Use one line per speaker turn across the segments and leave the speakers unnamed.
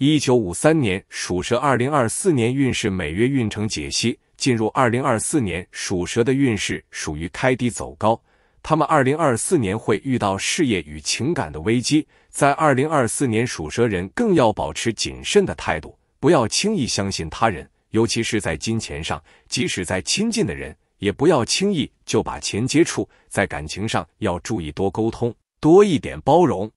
一九五三年属蛇，二零二四年运势每月运程解析。进入二零二四年，属蛇的运势属于开低走高。他们二零二四年会遇到事业与情感的危机，在二零二四年属蛇人更要保持谨慎的态度，不要轻易相信他人，尤其是在金钱上，即使在亲近的人，也不要轻易就把钱接触。在感情上要注意多沟通，多一点包容。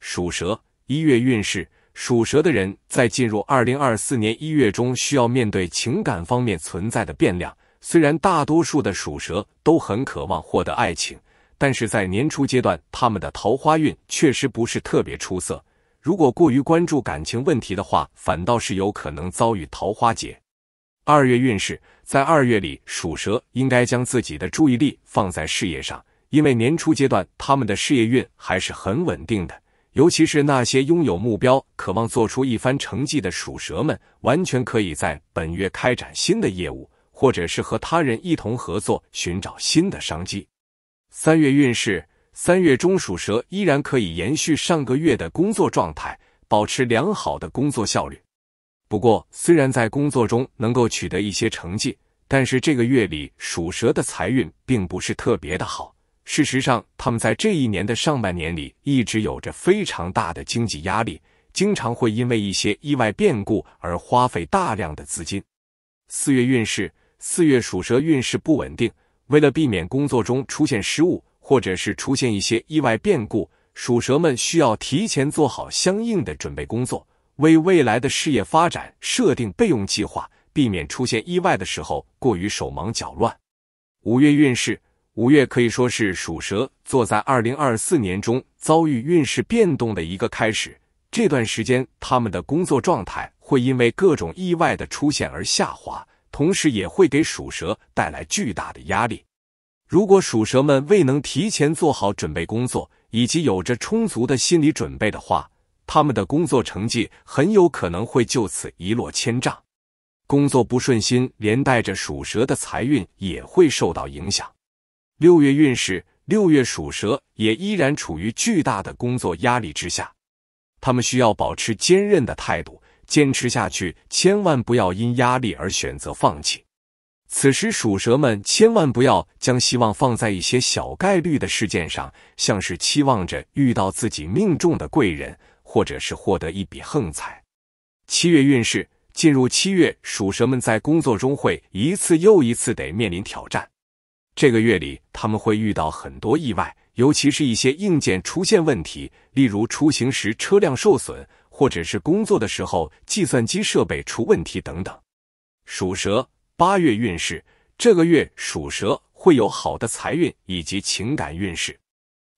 属蛇一月运势。属蛇的人在进入二零二四年一月中，需要面对情感方面存在的变量。虽然大多数的属蛇都很渴望获得爱情，但是在年初阶段，他们的桃花运确实不是特别出色。如果过于关注感情问题的话，反倒是有可能遭遇桃花劫。二月运势在二月里，属蛇应该将自己的注意力放在事业上，因为年初阶段他们的事业运还是很稳定的。尤其是那些拥有目标、渴望做出一番成绩的属蛇们，完全可以在本月开展新的业务，或者是和他人一同合作，寻找新的商机。三月运势：三月中属蛇依然可以延续上个月的工作状态，保持良好的工作效率。不过，虽然在工作中能够取得一些成绩，但是这个月里属蛇的财运并不是特别的好。事实上，他们在这一年的上半年里一直有着非常大的经济压力，经常会因为一些意外变故而花费大量的资金。四月运势，四月属蛇运势不稳定，为了避免工作中出现失误或者是出现一些意外变故，属蛇们需要提前做好相应的准备工作，为未来的事业发展设定备用计划，避免出现意外的时候过于手忙脚乱。五月运势。五月可以说是属蛇坐在二零二四年中遭遇运势变动的一个开始。这段时间，他们的工作状态会因为各种意外的出现而下滑，同时也会给属蛇带来巨大的压力。如果属蛇们未能提前做好准备工作，以及有着充足的心理准备的话，他们的工作成绩很有可能会就此一落千丈。工作不顺心，连带着属蛇的财运也会受到影响。六月运势，六月属蛇也依然处于巨大的工作压力之下，他们需要保持坚韧的态度，坚持下去，千万不要因压力而选择放弃。此时属蛇们千万不要将希望放在一些小概率的事件上，像是期望着遇到自己命中的贵人，或者是获得一笔横财。七月运势，进入七月，属蛇们在工作中会一次又一次得面临挑战。这个月里，他们会遇到很多意外，尤其是一些硬件出现问题，例如出行时车辆受损，或者是工作的时候计算机设备出问题等等。属蛇八月运势，这个月属蛇会有好的财运以及情感运势。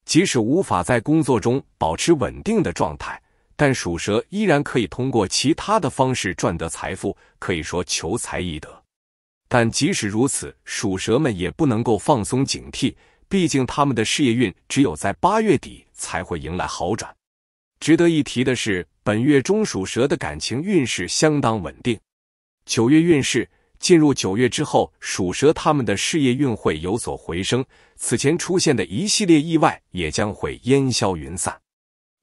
即使无法在工作中保持稳定的状态，但属蛇依然可以通过其他的方式赚得财富，可以说求财易得。但即使如此，属蛇们也不能够放松警惕，毕竟他们的事业运只有在八月底才会迎来好转。值得一提的是，本月中属蛇的感情运势相当稳定。九月运势进入九月之后，属蛇他们的事业运会有所回升，此前出现的一系列意外也将会烟消云散。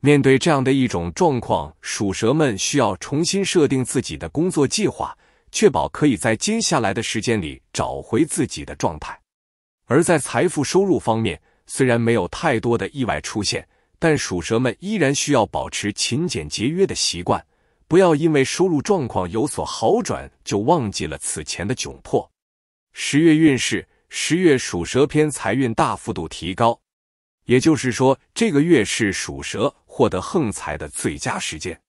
面对这样的一种状况，属蛇们需要重新设定自己的工作计划。确保可以在接下来的时间里找回自己的状态。而在财富收入方面，虽然没有太多的意外出现，但属蛇们依然需要保持勤俭节约的习惯，不要因为收入状况有所好转就忘记了此前的窘迫。十月运势，十月属蛇篇财运大幅度提高，也就是说，这个月是属蛇获得横财的最佳时间。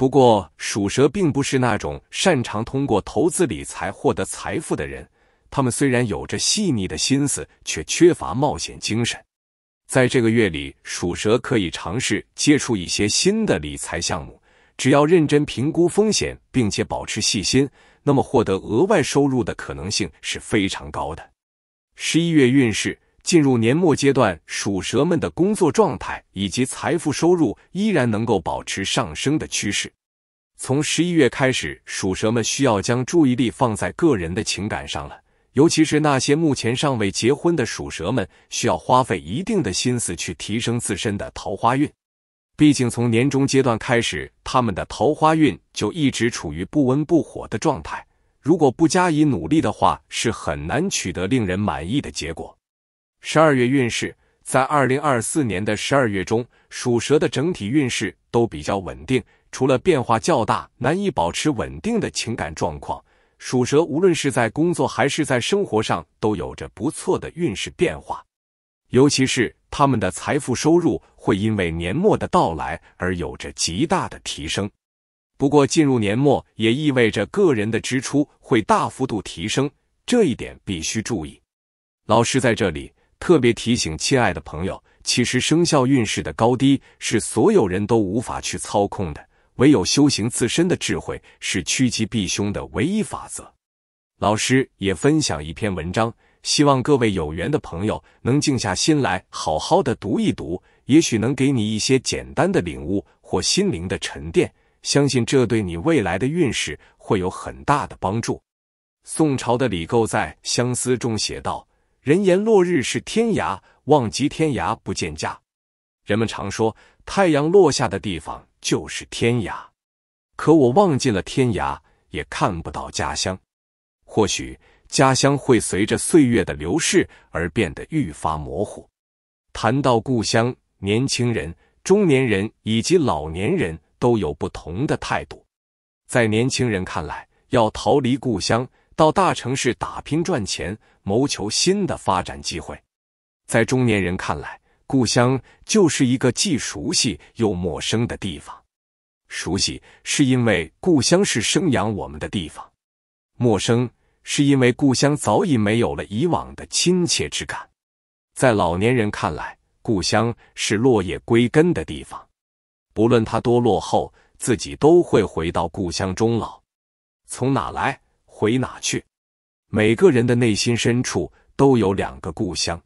不过，属蛇并不是那种擅长通过投资理财获得财富的人。他们虽然有着细腻的心思，却缺乏冒险精神。在这个月里，属蛇可以尝试接触一些新的理财项目，只要认真评估风险，并且保持细心，那么获得额外收入的可能性是非常高的。十一月运势。进入年末阶段，属蛇们的工作状态以及财富收入依然能够保持上升的趋势。从十一月开始，属蛇们需要将注意力放在个人的情感上了，尤其是那些目前尚未结婚的属蛇们，需要花费一定的心思去提升自身的桃花运。毕竟从年终阶段开始，他们的桃花运就一直处于不温不火的状态，如果不加以努力的话，是很难取得令人满意的结果。十二月运势，在二零二四年的十二月中，属蛇的整体运势都比较稳定，除了变化较大、难以保持稳定的情感状况，属蛇无论是在工作还是在生活上都有着不错的运势变化。尤其是他们的财富收入会因为年末的到来而有着极大的提升。不过，进入年末也意味着个人的支出会大幅度提升，这一点必须注意。老师在这里。特别提醒，亲爱的朋友，其实生肖运势的高低是所有人都无法去操控的，唯有修行自身的智慧是趋吉避凶的唯一法则。老师也分享一篇文章，希望各位有缘的朋友能静下心来好好的读一读，也许能给你一些简单的领悟或心灵的沉淀。相信这对你未来的运势会有很大的帮助。宋朝的李构在《相思》中写道。人言落日是天涯，望极天涯不见家。人们常说，太阳落下的地方就是天涯，可我望尽了天涯，也看不到家乡。或许，家乡会随着岁月的流逝而变得愈发模糊。谈到故乡，年轻人、中年人以及老年人都有不同的态度。在年轻人看来，要逃离故乡。到大城市打拼赚钱，谋求新的发展机会。在中年人看来，故乡就是一个既熟悉又陌生的地方。熟悉是因为故乡是生养我们的地方，陌生是因为故乡早已没有了以往的亲切之感。在老年人看来，故乡是落叶归根的地方，不论它多落后，自己都会回到故乡终老。从哪来？回哪去？每个人的内心深处都有两个故乡，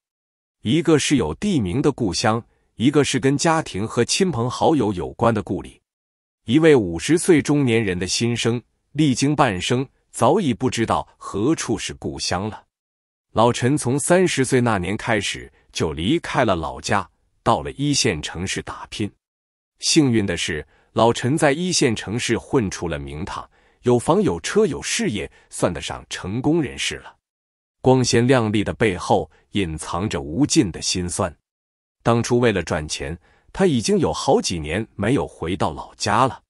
一个是有地名的故乡，一个是跟家庭和亲朋好友有关的故里。一位五十岁中年人的心声，历经半生，早已不知道何处是故乡了。老陈从三十岁那年开始就离开了老家，到了一线城市打拼。幸运的是，老陈在一线城市混出了名堂。有房有车有事业，算得上成功人士了。光鲜亮丽的背后，隐藏着无尽的辛酸。当初为了赚钱，他已经有好几年没有回到老家了。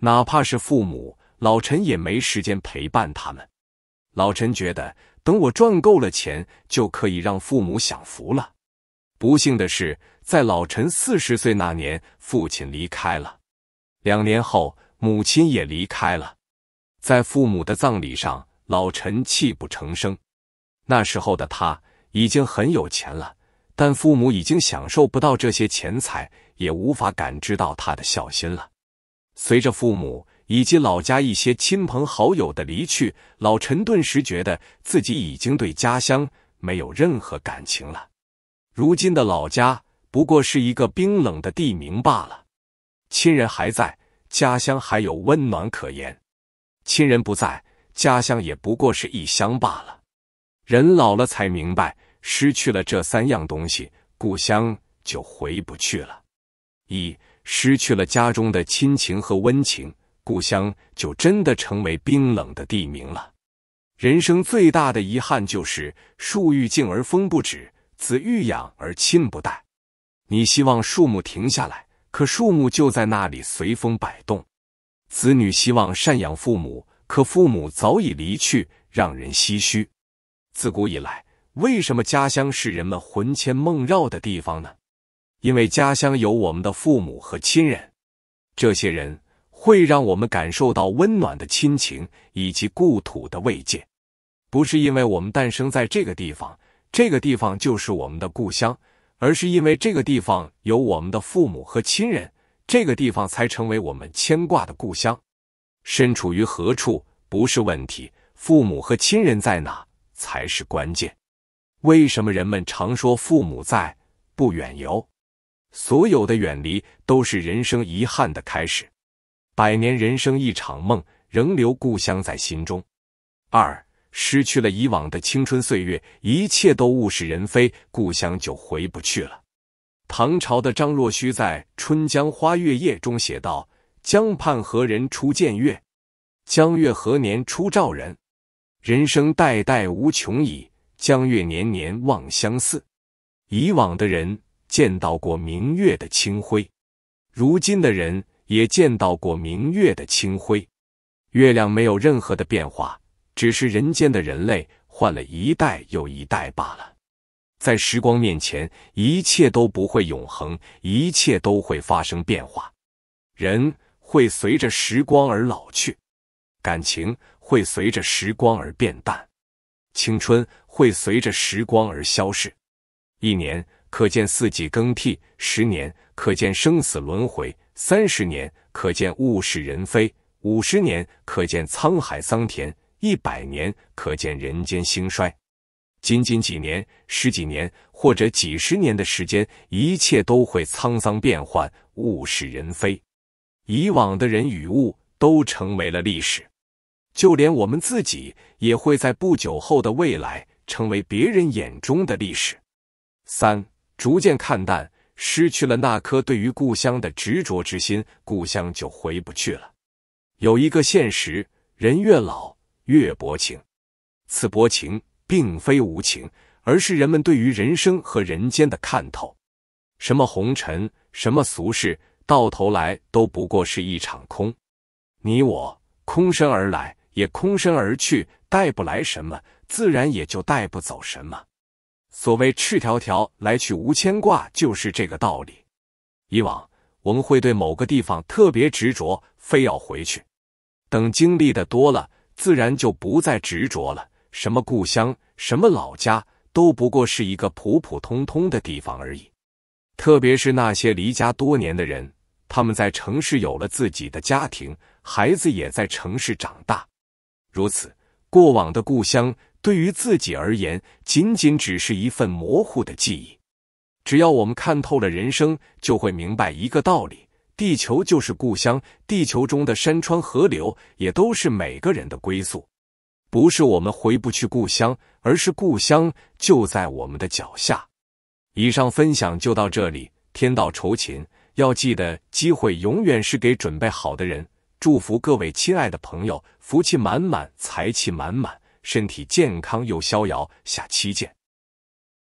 哪怕是父母，老陈也没时间陪伴他们。老陈觉得，等我赚够了钱，就可以让父母享福了。不幸的是，在老陈四十岁那年，父亲离开了。两年后，母亲也离开了。在父母的葬礼上，老陈泣不成声。那时候的他已经很有钱了，但父母已经享受不到这些钱财，也无法感知到他的孝心了。随着父母以及老家一些亲朋好友的离去，老陈顿时觉得自己已经对家乡没有任何感情了。如今的老家不过是一个冰冷的地名罢了。亲人还在，家乡还有温暖可言。亲人不在，家乡也不过是异乡罢了。人老了才明白，失去了这三样东西，故乡就回不去了。一，失去了家中的亲情和温情，故乡就真的成为冰冷的地名了。人生最大的遗憾就是树欲静而风不止，子欲养而亲不待。你希望树木停下来，可树木就在那里随风摆动。子女希望赡养父母，可父母早已离去，让人唏嘘。自古以来，为什么家乡是人们魂牵梦绕的地方呢？因为家乡有我们的父母和亲人，这些人会让我们感受到温暖的亲情以及故土的慰藉。不是因为我们诞生在这个地方，这个地方就是我们的故乡，而是因为这个地方有我们的父母和亲人。这个地方才成为我们牵挂的故乡。身处于何处不是问题，父母和亲人在哪才是关键。为什么人们常说父母在，不远游？所有的远离都是人生遗憾的开始。百年人生一场梦，仍留故乡在心中。二，失去了以往的青春岁月，一切都物是人非，故乡就回不去了。唐朝的张若虚在《春江花月夜》中写道：“江畔何人初见月？江月何年初照人？人生代代无穷已，江月年年望相似。”以往的人见到过明月的清辉，如今的人也见到过明月的清辉。月亮没有任何的变化，只是人间的人类换了一代又一代罢了。在时光面前，一切都不会永恒，一切都会发生变化。人会随着时光而老去，感情会随着时光而变淡，青春会随着时光而消逝。一年可见四季更替，十年可见生死轮回，三十年可见物是人非，五十年可见沧海桑田，一百年可见人间兴衰。仅仅几年、十几年或者几十年的时间，一切都会沧桑变幻、物是人非。以往的人与物都成为了历史，就连我们自己也会在不久后的未来成为别人眼中的历史。三逐渐看淡，失去了那颗对于故乡的执着之心，故乡就回不去了。有一个现实，人越老越薄情，此薄情。并非无情，而是人们对于人生和人间的看透。什么红尘，什么俗世，到头来都不过是一场空。你我空身而来，也空身而去，带不来什么，自然也就带不走什么。所谓“赤条条来去无牵挂”，就是这个道理。以往我们会对某个地方特别执着，非要回去。等经历的多了，自然就不再执着了。什么故乡，什么老家，都不过是一个普普通通的地方而已。特别是那些离家多年的人，他们在城市有了自己的家庭，孩子也在城市长大。如此，过往的故乡对于自己而言，仅仅只是一份模糊的记忆。只要我们看透了人生，就会明白一个道理：地球就是故乡，地球中的山川河流，也都是每个人的归宿。不是我们回不去故乡，而是故乡就在我们的脚下。以上分享就到这里。天道酬勤，要记得机会永远是给准备好的人。祝福各位亲爱的朋友，福气满满，财气满满，身体健康又逍遥。下期见。